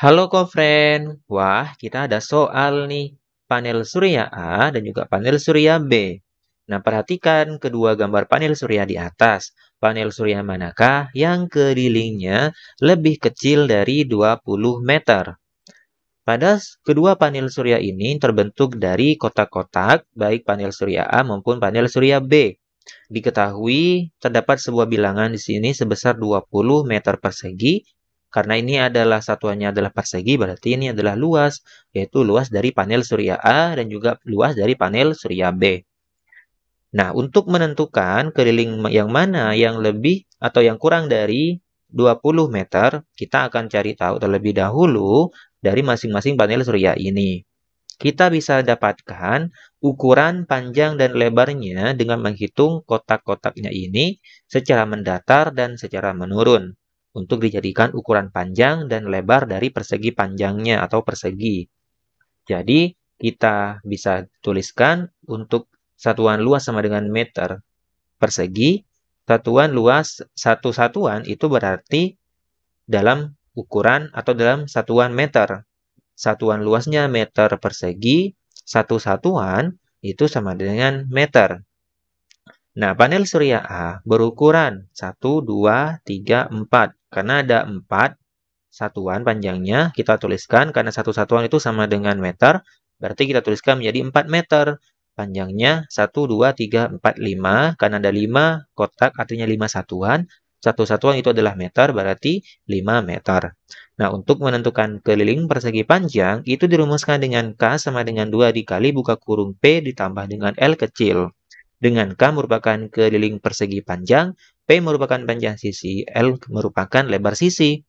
Halo kofren, wah kita ada soal nih, panel surya A dan juga panel surya B. Nah perhatikan kedua gambar panel surya di atas, panel surya manakah yang kelilingnya lebih kecil dari 20 meter. Pada kedua panel surya ini terbentuk dari kotak-kotak, baik panel surya A maupun panel surya B. Diketahui terdapat sebuah bilangan di sini sebesar 20 meter persegi karena ini adalah satuannya adalah persegi, berarti ini adalah luas, yaitu luas dari panel surya A dan juga luas dari panel surya B. Nah, untuk menentukan keliling yang mana yang lebih atau yang kurang dari 20 meter, kita akan cari tahu terlebih dahulu dari masing-masing panel surya ini. Kita bisa dapatkan ukuran panjang dan lebarnya dengan menghitung kotak-kotaknya ini secara mendatar dan secara menurun untuk dijadikan ukuran panjang dan lebar dari persegi panjangnya atau persegi. Jadi, kita bisa tuliskan untuk satuan luas sama dengan meter persegi, satuan luas satu satuan itu berarti dalam ukuran atau dalam satuan meter. Satuan luasnya meter persegi, satu satuan itu sama dengan meter. Nah, panel surya A berukuran 1, 2, 3, 4. Karena ada 4 satuan panjangnya, kita tuliskan karena satu satuan itu sama dengan meter, berarti kita tuliskan menjadi 4 meter. Panjangnya 1, 2, 3, 4, 5, karena ada 5 kotak artinya 5 satuan, satu satuan itu adalah meter, berarti 5 meter. Nah, untuk menentukan keliling persegi panjang, itu dirumuskan dengan K sama dengan 2 dikali buka kurung P ditambah dengan L kecil. Dengan K merupakan keliling persegi panjang, P merupakan panjang sisi, L merupakan lebar sisi.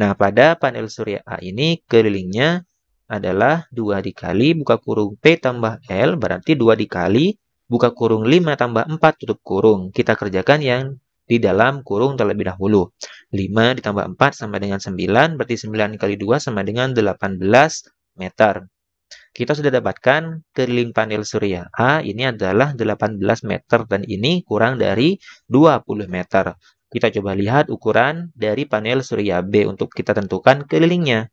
Nah, pada panel surya A ini kelilingnya adalah 2 dikali buka kurung P tambah L berarti 2 dikali buka kurung 5 tambah 4 tutup kurung. Kita kerjakan yang di dalam kurung terlebih dahulu. 5 ditambah 4 sama dengan 9, berarti 9 kali 2 sama dengan 18 meter kita sudah dapatkan keliling panel surya A ini adalah 18 meter dan ini kurang dari 20 meter. Kita coba lihat ukuran dari panel surya B untuk kita tentukan kelilingnya.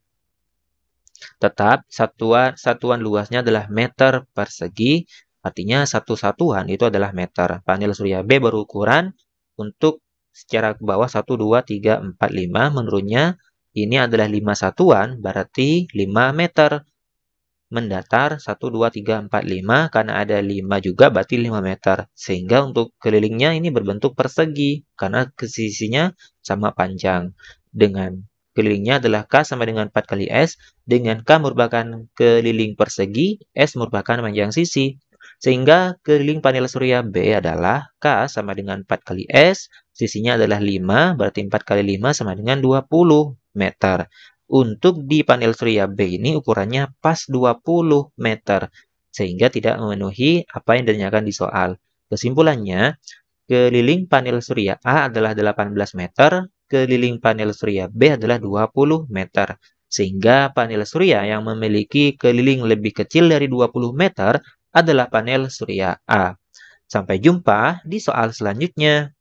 Tetap satuan, satuan luasnya adalah meter persegi, artinya satu satuan itu adalah meter. Panel surya B berukuran untuk secara ke bawah 1, 2, 3, 4, 5 menurutnya ini adalah 5 satuan berarti 5 meter mendatar 1, 2, 3, 4, 5 karena ada 5 juga berarti 5 meter sehingga untuk kelilingnya ini berbentuk persegi karena ke sisinya sama panjang dengan kelilingnya adalah K sama dengan 4 kali S dengan K merupakan keliling persegi S merupakan panjang sisi sehingga keliling panel surya B adalah K sama dengan 4 kali S sisinya adalah 5 berarti 4 kali 5 sama dengan 20 meter untuk di panel surya B ini ukurannya pas 20 meter, sehingga tidak memenuhi apa yang ditanyakan di soal. Kesimpulannya, keliling panel surya A adalah 18 meter, keliling panel surya B adalah 20 meter. Sehingga panel surya yang memiliki keliling lebih kecil dari 20 meter adalah panel surya A. Sampai jumpa di soal selanjutnya.